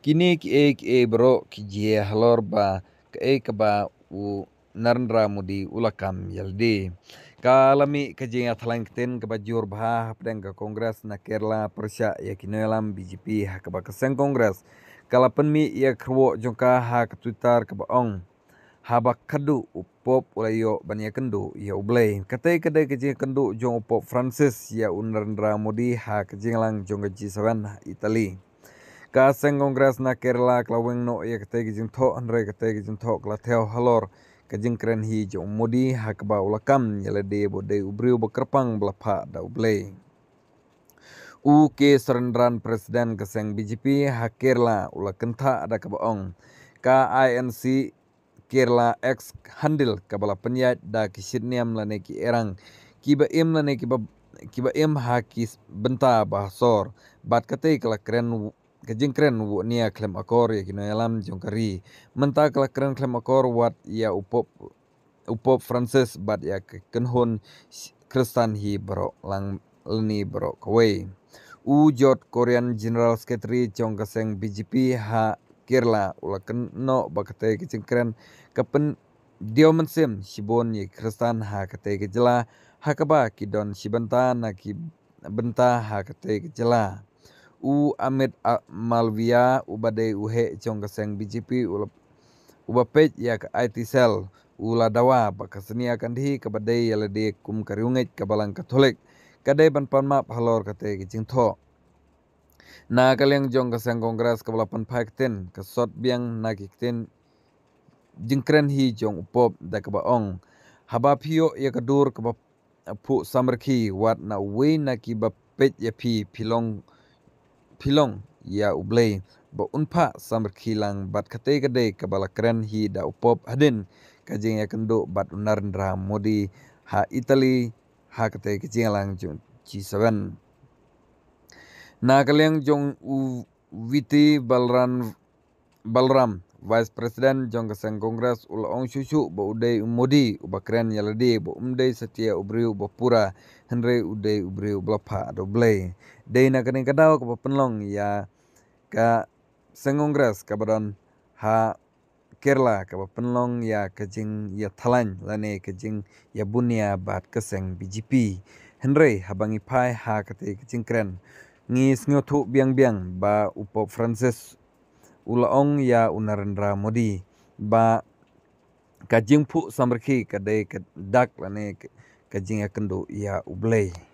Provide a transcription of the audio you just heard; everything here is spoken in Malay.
kini ki e ki e bro ki je halor ba ke e ba u narendra Modi ulakam yaldi kalami ke je athalang ten ke ba bha pdeng ke kongres na kerala persya ya kini lam bjp ha ke ba kesang kongres kalapan penmi ya kruo jongka ha ke twitter ke ba ong ha ba kadu upop ulayo ban ya kendu ya ublay kate kedai ke je kendu jong upop francis ya narendra Modi ha ke je lang jong ke ji italy kasen kongres nakerla klawing no ye kete gijin to andre kete gijin to kla teo halor kajin kren hi jo modi hakba ulakam yele de bo de ubriu bo kerpang blapha da uble u ke serendran presiden kasen bjp hakerla ulakentha ada ka ong ka inc kerla ex handle kabala penyat da kisidniam lane ki erang kiba im lane kiba kiba M hakis benta bahsor bat katai kala kren Kajing keren wu nia klem akor ya kino yalam jongkari. kari. Menta kala keren klem akor wat ia upop upop Francis bat ia kenhon Kristen hi bro lang leni bro kawai. U jod Korean General Secretary jong kaseng BGP ha kirla ula keno bakate kajing keren kapen dia mensim bon ye Kristen ha kate kejela ha kaba kidon si bentan ki bentah ha kate kejela. U Amit Malvia ubadai uhe chong kaseng BGP ulap ubapet ya ke IT cell ula dawa pak seni akan dihi ke badai yale de kum kariunget ke balang katolik kade ban pan map halor kate ke jing tho na kaleng jong kaseng kongres ke balapan pak ten ke sot biang nakik ten jing kren hi jong upop da ke ba ong haba pio ya ke dur ke ba pu samarki wat na we na ki ba pet ya pi pilong pilong ia ya ublei bo unpa samr kilang bat kate gede kabala kren hi da upop hadin kajing ya kendo bat narendra modi ha itali ha kate kajing ya lang jun chi seven na kaleng jong u witi balran balram Vice President jong kesan Kongres ul ong susu ba udai umodi ubakren yaladi ba umdai setia ubriu ba pura henre udai ubriu blapha do blay dei na kening kadau ka penlong ya ka sen Kongres ka badon ha Kerala ka penlong ya kajing ya Thalang lane kajing ya bunia bat kesan BJP Henry habangi pai ha kate kajing kren ngis sngothu biang biang ba upo Francis ulaong ya unarendra modi ba kajing pu samrki kadai kadak lane kajing akendo ya, ya ublei